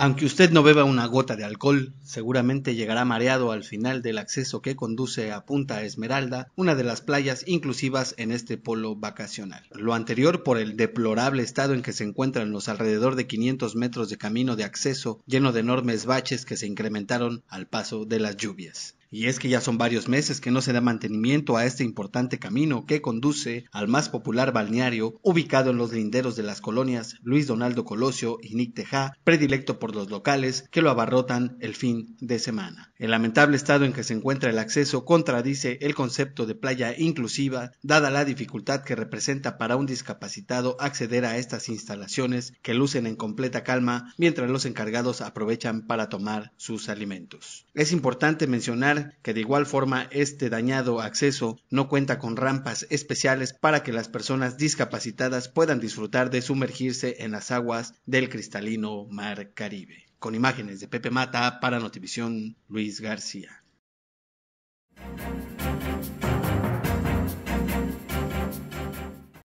Aunque usted no beba una gota de alcohol, seguramente llegará mareado al final del acceso que conduce a Punta Esmeralda, una de las playas inclusivas en este polo vacacional. Lo anterior por el deplorable estado en que se encuentran los alrededor de 500 metros de camino de acceso lleno de enormes baches que se incrementaron al paso de las lluvias. Y es que ya son varios meses que no se da mantenimiento a este importante camino que conduce al más popular balneario ubicado en los linderos de las colonias Luis Donaldo Colosio y Nick Tejá, predilecto por los locales que lo abarrotan el fin de semana. El lamentable estado en que se encuentra el acceso contradice el concepto de playa inclusiva, dada la dificultad que representa para un discapacitado acceder a estas instalaciones que lucen en completa calma mientras los encargados aprovechan para tomar sus alimentos. Es importante mencionar que de igual forma este dañado acceso no cuenta con rampas especiales para que las personas discapacitadas puedan disfrutar de sumergirse en las aguas del cristalino mar Caribe. Con imágenes de Pepe Mata para Notivisión, Luis García.